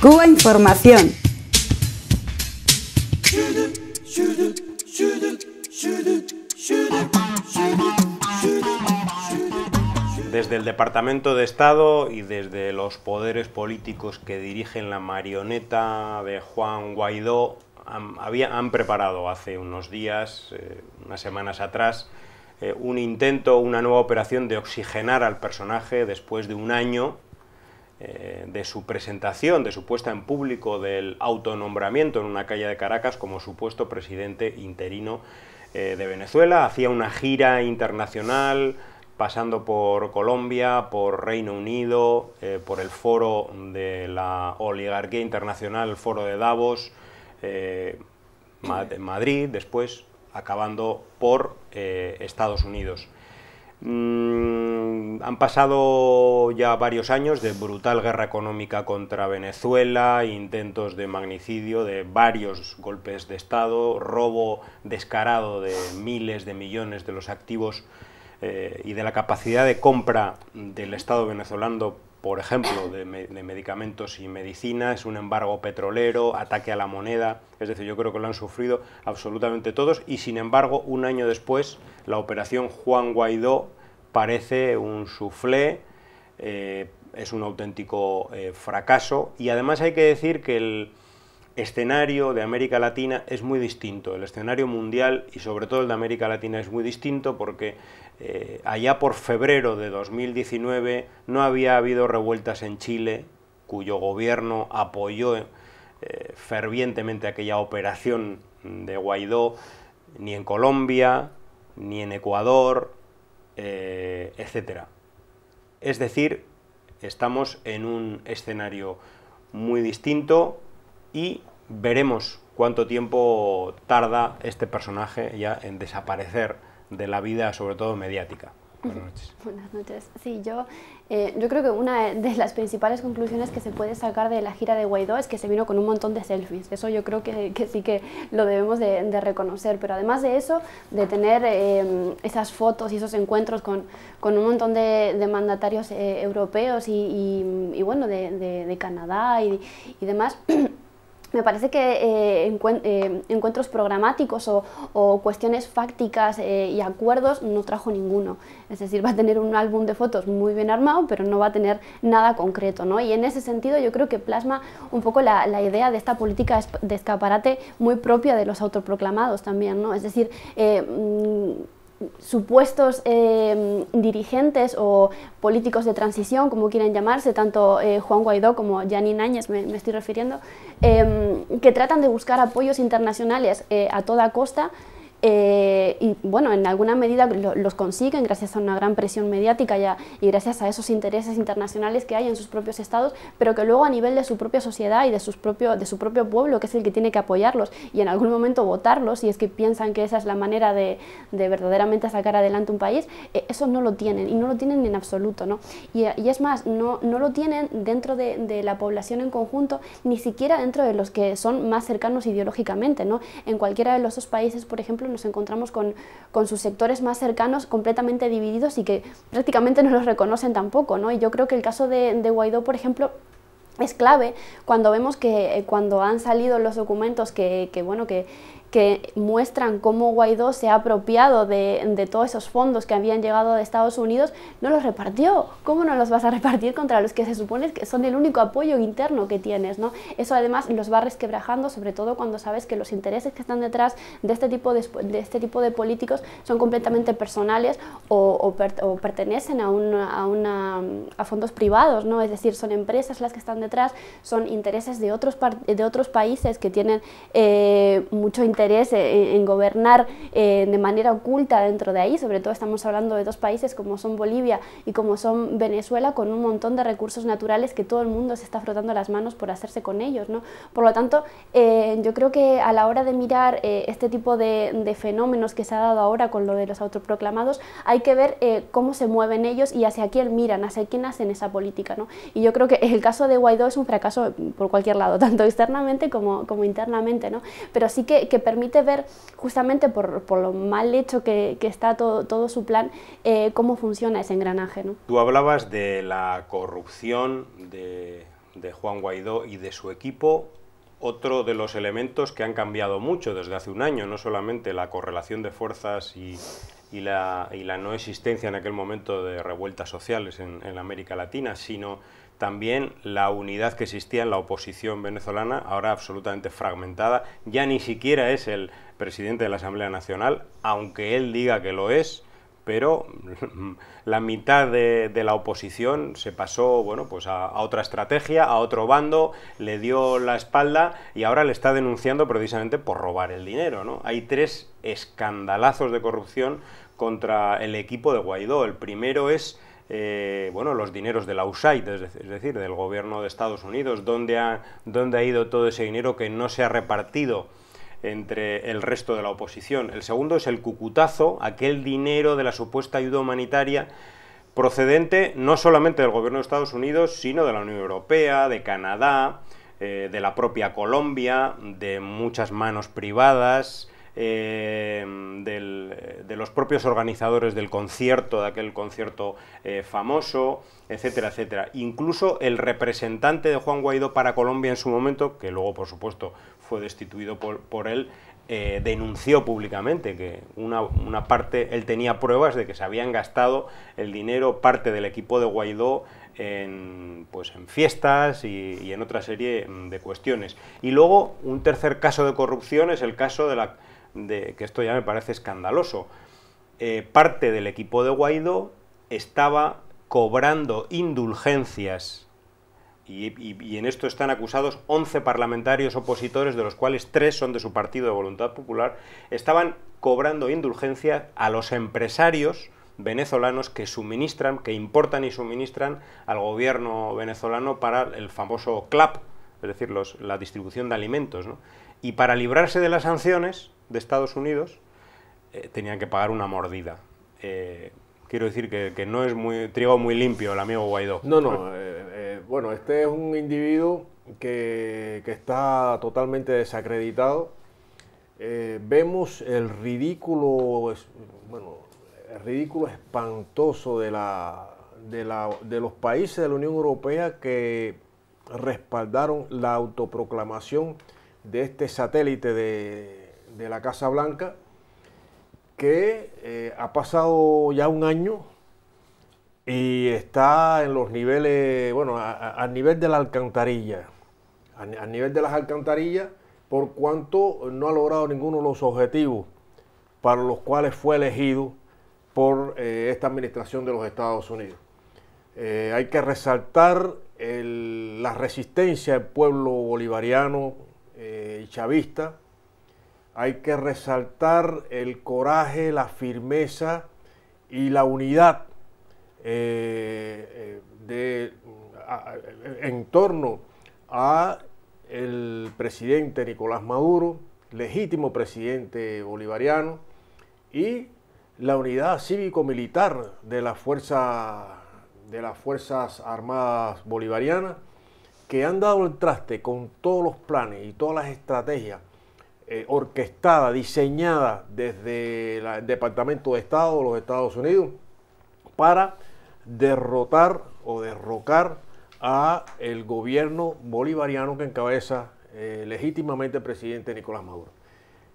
Cuba Información. Desde el Departamento de Estado y desde los poderes políticos que dirigen la marioneta de Juan Guaidó han, preparado hace unos días, eh, unas semanas atrás, eh, un intento, una nueva operación de oxigenar al personaje después de un año eh, de su presentación, de su puesta en público del autonombramiento en una calle de Caracas como supuesto presidente interino eh, de Venezuela. Hacía una gira internacional pasando por Colombia, por Reino Unido, eh, por el foro de la oligarquía internacional, el foro de Davos, en Madrid, después acabando por Estados Unidos. Mm, han pasado ya varios años de brutal guerra económica contra Venezuela, intentos de magnicidio, de varios golpes de Estado, robo descarado de miles de millones de los activos eh, y de la capacidad de compra del Estado venezolano, por ejemplo, de, de medicamentos y medicinas, un embargo petrolero, ataque a la moneda. Es decir, yo creo que lo han sufrido absolutamente todos y sin embargo, un año después, la operación Juan Guaidó parece un suflé, eh, es un auténtico eh, fracaso y además hay que decir que el escenario de América Latina es muy distinto, el escenario mundial y sobre todo el de América Latina es muy distinto porque eh, allá por febrero de 2019 no había habido revueltas en Chile cuyo gobierno apoyó fervientemente aquella operación de Guaidó, ni en Colombia, ni en Ecuador, eh, etcétera. Es decir, estamos en un escenario muy distinto y veremos cuánto tiempo tarda este personaje ya en desaparecer de la vida, sobre todo mediática. Buenas noches. Buenas Sí, yo, eh, yo creo que una de las principales conclusiones que se puede sacar de la gira de Guaidó es que se vino con un montón de selfies. Eso yo creo que, sí que lo debemos de, reconocer. Pero además de eso, de tener eh, esas fotos y esos encuentros con, un montón de, mandatarios eh, europeos y, bueno, de, Canadá y, y demás. me parece que eh, eh, encuentros programáticos o, cuestiones fácticas eh, y acuerdos no trajo ninguno. Es decir, va a tener un álbum de fotos muy bien armado, pero no va a tener nada concreto. ¿no? Y en ese sentido yo creo que plasma un poco la, idea de esta política de escaparate muy propia de los autoproclamados también. ¿no? Es decir, mm, supuestos em, dirigentes o políticos de transición, como quieren llamarse, tanto eh, Juan Guaidó como Janine Áñez me, estoy refiriendo, em, que tratan de buscar apoyos internacionales eh, a toda costa eh, y bueno, en alguna medida los consiguen gracias a una gran presión mediática y, y, gracias a esos intereses internacionales que hay en sus propios estados, pero que luego a nivel de su propia sociedad y de, sus propio, de su propio pueblo, que es el que tiene que apoyarlos y en algún momento votarlos, y es que piensan que esa es la manera de, verdaderamente sacar adelante un país, eh, eso no lo tienen y no lo tienen en absoluto. ¿no? Y, es más, no, no lo tienen dentro de, la población en conjunto, ni siquiera dentro de los que son más cercanos ideológicamente. ¿no? En cualquiera de los dos países, por ejemplo, nos encontramos con, sus sectores más cercanos completamente divididos y que prácticamente no los reconocen tampoco. ¿no? Y yo creo que el caso de, de Guaidó, por ejemplo, es clave cuando vemos que eh, cuando han salido los documentos que, que bueno, que, que muestran cómo Guaidó se ha apropiado de, todos esos fondos que habían llegado de Estados Unidos, no los repartió. ¿Cómo no los vas a repartir contra los que se supone que son el único apoyo interno que tienes? ¿no? Eso además los va resquebrajando, sobre todo cuando sabes que los intereses que están detrás de este tipo de, de este tipo de políticos son completamente personales o, pertenecen a, a, una, a, fondos privados, ¿no? es decir, son empresas las que están detrás, son intereses de otros, de otros países que tienen eh, mucho interés interés e, e, en, gobernar eh, de manera oculta dentro de ahí, sobre todo estamos hablando de dos países como son Bolivia y como son Venezuela, con un montón de recursos naturales que todo el mundo se está frotando las manos por hacerse con ellos. ¿no? Por lo tanto, eh, yo creo que a la hora de mirar eh, este tipo de, fenómenos que se ha dado ahora con lo de los autoproclamados, hay que ver cómo se mueven ellos y hacia quién miran, hacia quién hacen esa política. ¿no? Y yo creo que el caso de Guaidó es un fracaso por cualquier lado, tanto externamente como, como internamente, ¿no? pero sí que, que permite ver justamente por, por lo mal hecho que, que está todo, todo, su plan, eh, cómo funciona ese engranaje. ¿no? Tú hablabas de la corrupción de, de Juan Guaidó y de su equipo otro de los elementos que han cambiado mucho desde hace un año, no solamente la correlación de fuerzas y, y, la, y la, no existencia en aquel momento de revueltas sociales en, en, América Latina, sino también la unidad que existía en la oposición venezolana, ahora absolutamente fragmentada, ya ni siquiera es el presidente de la Asamblea Nacional, aunque él diga que lo es, pero la mitad de, la oposición se pasó bueno, pues a, a, otra estrategia, a otro bando, le dio la espalda y ahora le está denunciando precisamente por robar el dinero. ¿no? Hay tres escandalazos de corrupción contra el equipo de Guaidó. El primero es eh, bueno, los dineros de la USAID, es decir, del gobierno de Estados Unidos, dónde ha, dónde ha ido todo ese dinero que no se ha repartido entre el resto de la oposición. El segundo es el cucutazo, aquel dinero de la supuesta ayuda humanitaria procedente no solamente del gobierno de Estados Unidos, sino de la Unión Europea, de Canadá, eh, de la propia Colombia, de muchas manos privadas, Em, del, de los propios organizadores del concierto, de aquel concierto eh, famoso, etcétera, etcétera. Incluso el representante de Juan Guaidó para Colombia en su momento, que luego por supuesto fue destituido por, por él, eh, denunció públicamente que una, parte, él tenía pruebas de que se habían gastado el dinero, parte del equipo de Guaidó, en, pues, en fiestas y en otra serie mm, de cuestiones. Y luego, un tercer caso de corrupción es el caso de la que esto ya me parece escandaloso. Eh, parte del equipo de Guaidó estaba cobrando indulgencias y, en esto están acusados 11 parlamentarios opositores, de los cuales 3 son de su partido de Voluntad Popular, estaban cobrando indulgencias a los empresarios venezolanos que suministran, que importan y suministran al gobierno venezolano para el famoso CLAP, es decir, la distribución de alimentos. ¿no? Y para librarse de las sanciones de Estados Unidos, eh, tenían que pagar una mordida. Eh, quiero decir que, no es muy trigo muy limpio el amigo Guaidó. No, no. Eh, bueno, este es un individuo que, está totalmente desacreditado. vemos el ridículo, bueno, el ridículo espantoso de, la, de los países de la Unión Europea que respaldaron la autoproclamación de este satélite de, la Casa Blanca, que eh, ha pasado ya un año y está en los niveles, bueno, al nivel de la alcantarilla, a nivel de las alcantarillas, por cuanto no ha logrado ninguno de los objetivos para los cuales fue elegido por eh, esta administración de los Estados Unidos. Eh, hay que resaltar la resistencia del pueblo bolivariano chavista, hay que resaltar el coraje, la firmeza y la unidad eh, eh, de, en torno a el presidente Nicolás Maduro, legítimo presidente bolivariano, y la unidad cívico-militar de, la de las Fuerzas Armadas Bolivarianas, que han dado el traste con todos los planes y todas las estrategias eh, orquestadas, diseñadas desde el Departamento de Estado de los Estados Unidos para derrotar o derrocar a el gobierno bolivariano que encabeza eh, legítimamente el presidente Nicolás Maduro.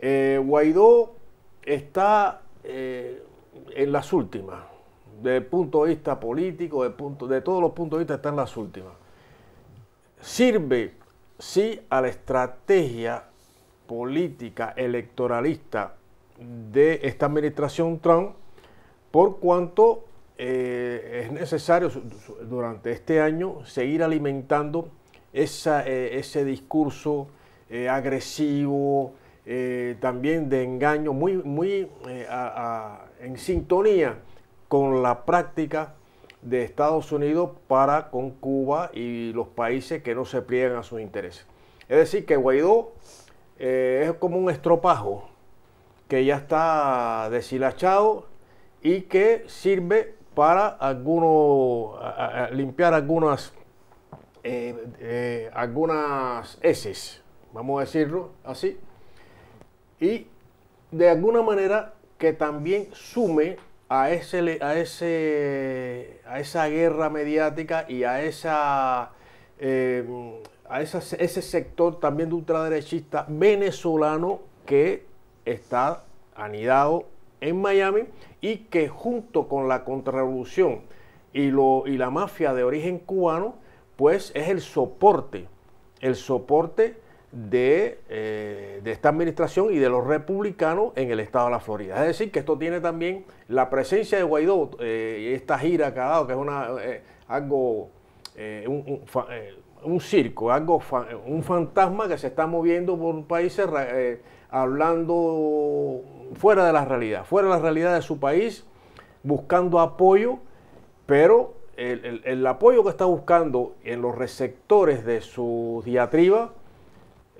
Eh, Guaidó está en las últimas, desde el punto de vista político, de todos los puntos de vista está en las últimas sirve sí a la estrategia política electoralista de esta administración Trump por cuanto eh, es necesario durante este año seguir alimentando eh, ese discurso eh, agresivo, también de engaño, muy, muy en sintonía con la práctica de Estados Unidos para con Cuba y los países que no se pliegan a sus intereses. Es decir, que Guaidó eh, es como un estropajo que ya está deshilachado y que sirve para algunos, limpiar algunas, eh, eh, algunas heces, vamos a decirlo así, y de alguna manera que también sume a, ese, a, ese, a esa guerra mediática y a, esa, eh, a ese sector también de ultraderechista venezolano que está anidado en Miami y que junto con la contrarrevolución y, lo, y la mafia de origen cubano, pues es el soporte, el soporte eh, de, esta administración y de los republicanos en el estado de la Florida. Es decir, que esto tiene también la presencia de Guaidó, y eh, esta gira que ha dado, que es una, eh, algo, un, circo, algo, un fantasma que se está moviendo por países hablando fuera de la realidad, fuera de la realidad de su país, buscando apoyo, pero el, el apoyo que está buscando en los receptores de su diatriba,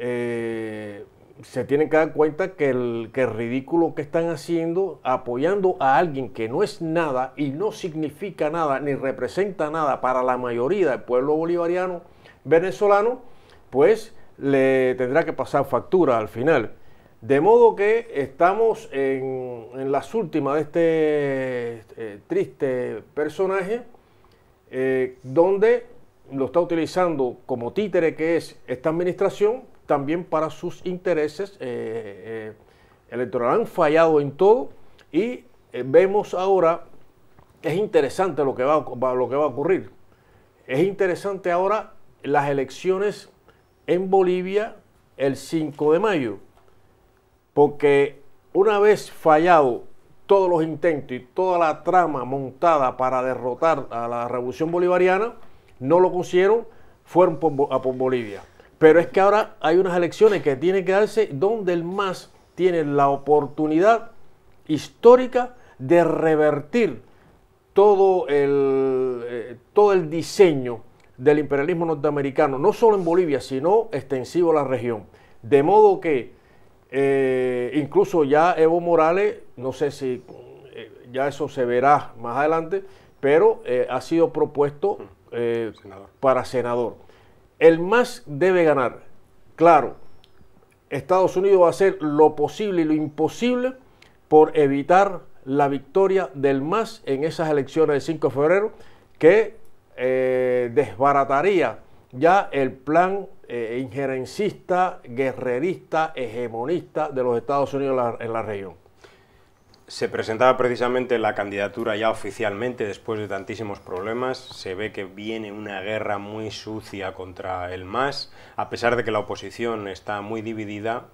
eh, se tienen que dar cuenta que el, ridículo que están haciendo apoyando a alguien que no es nada y no significa nada ni representa nada para la mayoría del pueblo bolivariano venezolano, pues le tendrá que pasar factura al final. De modo que estamos en, las últimas de este eh, triste personaje, eh, donde lo está utilizando como títere que es esta administración también para sus intereses eh, eh, electorales. Han fallado en todo y eh, vemos ahora, es interesante lo que va, lo que va a ocurrir. Es interesante ahora las elecciones en Bolivia el 5 de mayo, porque una vez fallado todos los intentos y toda la trama montada para derrotar a la revolución bolivariana, no lo consiguieron, fueron a por Bolivia. Pero es que ahora hay unas elecciones que tienen que darse donde el MAS tiene la oportunidad histórica de revertir todo el, eh, todo el diseño del imperialismo norteamericano, no solo en Bolivia, sino extensivo a la región. De modo que eh, incluso ya Evo Morales, no sé si eh, ya eso se verá más adelante, pero ha sido propuesto para senador. El más debe ganar. Claro, Estados Unidos va a hacer lo posible y lo imposible por evitar la victoria del MAS en esas elecciones del 5 de febrero que eh, desbarataría ya el plan eh, injerencista, guerrerista, hegemonista de los Estados Unidos en la región se presentaba precisamente la candidatura ya oficialmente después de tantísimos problemas. Se ve que viene una guerra muy sucia contra el MAS. A pesar de que la oposición está muy dividida,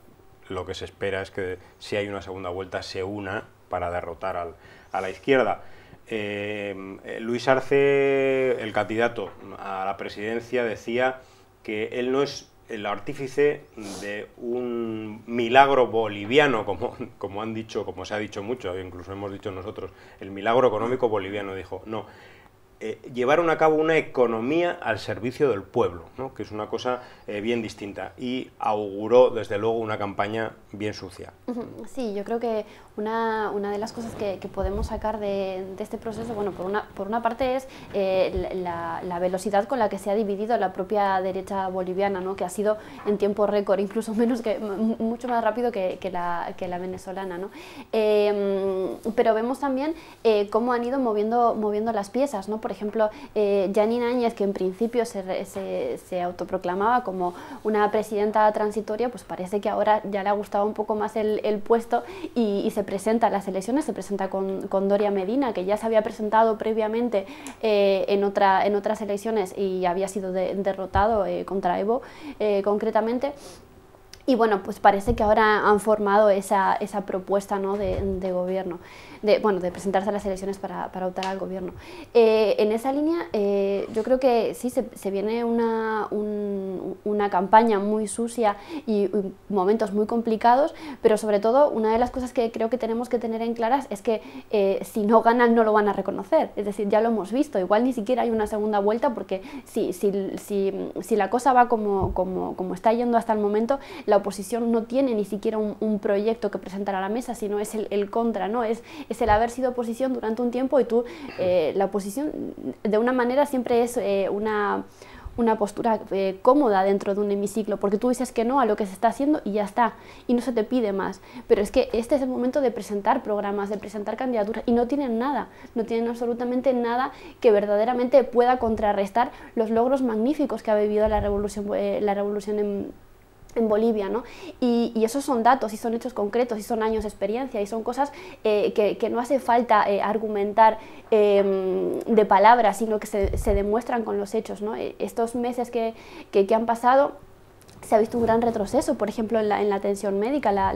lo que se espera es que si hay una segunda vuelta se una para derrotar al, a la izquierda. Eh, eh, Luis Arce, el candidato a la presidencia, decía que él no es el artífice de un milagro boliviano, como, como han dicho, como se ha dicho mucho, incluso hemos dicho nosotros, el milagro económico boliviano, dijo, no, eh, llevaron a cabo una economía al servicio del pueblo, ¿no? que es una cosa eh, bien distinta, y auguró desde luego una campaña bien sucia. Sí, yo creo que una, una de las cosas que, podemos sacar de, este proceso, bueno, por una, por una parte es eh, la, velocidad con la que se ha dividido la propia derecha boliviana, ¿no? que ha sido en tiempo récord, incluso menos que, mucho más rápido que, que, la, que la, venezolana. ¿no? pero vemos también cómo han ido moviendo, moviendo las piezas, ¿no? por ejemplo, eh, Janine Áñez, que en principio se, se, autoproclamaba como una presidenta transitoria, pues parece que ahora ya le ha gustado un poco más el, puesto y, se presenta a las elecciones, se presenta con, Doria Medina, que ya se había presentado previamente eh, en, otra, en otras elecciones y había sido derrotado eh, contra Evo eh, concretamente. Y bueno, pues parece que ahora han formado esa, propuesta de, gobierno, de, bueno, de presentarse a las elecciones para, optar al gobierno. Eh, en esa línea, eh, yo creo que sí, se, viene una, una campaña muy sucia y, momentos muy complicados, pero sobre todo una de las cosas que creo que tenemos que tener en claras es que eh, si no ganan no lo van a reconocer, es decir, ya lo hemos visto, igual ni siquiera hay una segunda vuelta porque si, si, si, si la cosa va como, como está yendo hasta el momento, oposición no tiene ni siquiera un, proyecto que presentar a la mesa, sino es el, contra, ¿no? Es, es, el haber sido oposición durante un tiempo y tú, eh, la oposición de una manera siempre es eh, una una postura eh, cómoda dentro de un hemiciclo, porque tú dices que no a lo que se está haciendo y ya está, y no se te pide más. Pero es que este es el momento de presentar programas, de presentar candidaturas, y no tienen nada, no tienen absolutamente nada que verdaderamente pueda contrarrestar los logros magníficos que ha vivido la revolución, la revolución en en Bolivia, ¿no? Y, esos son datos, y son hechos concretos, y son años de experiencia, y son cosas eh, que, no hace falta eh, argumentar em, de palabras, sino que se, demuestran con los hechos, ¿no? Eh, estos meses que han pasado se ha visto un gran retroceso, por ejemplo, en la, atención médica. La,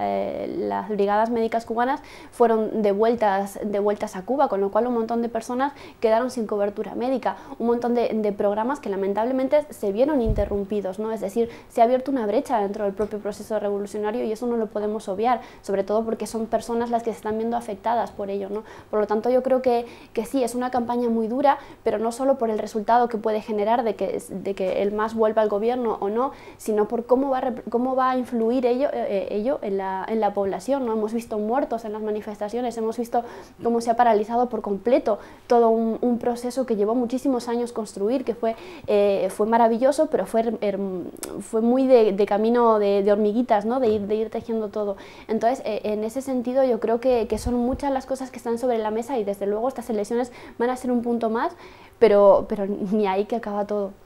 eh, las brigadas médicas cubanas fueron devueltas, devueltas a Cuba, con lo cual un montón de personas quedaron sin cobertura médica, un montón de, programas que lamentablemente se vieron interrumpidos, ¿no? es decir, se ha abierto una brecha dentro del propio proceso revolucionario y eso no lo podemos obviar, sobre todo porque son personas las que se están viendo afectadas por ello. ¿no? Por lo tanto, yo creo que, que sí, es una campaña muy dura, pero no solo por el resultado que puede generar de que, de que el MAS vuelva al gobierno o no, sino por cómo va a, cómo va a influir ello, eh, eh, en, la, población. ¿no? Hemos visto muertos en las manifestaciones, hemos visto cómo se ha paralizado por completo todo un, proceso que llevó muchísimos años construir, que fue, eh, maravilloso, pero fue, muy de, camino de, hormiguitas, ¿no? de, ir, de ir tejiendo todo. Entonces, en ese sentido, yo creo que, son muchas las cosas que están sobre la mesa y desde luego estas elecciones van a ser un punto más, pero, pero ni ahí que acaba todo.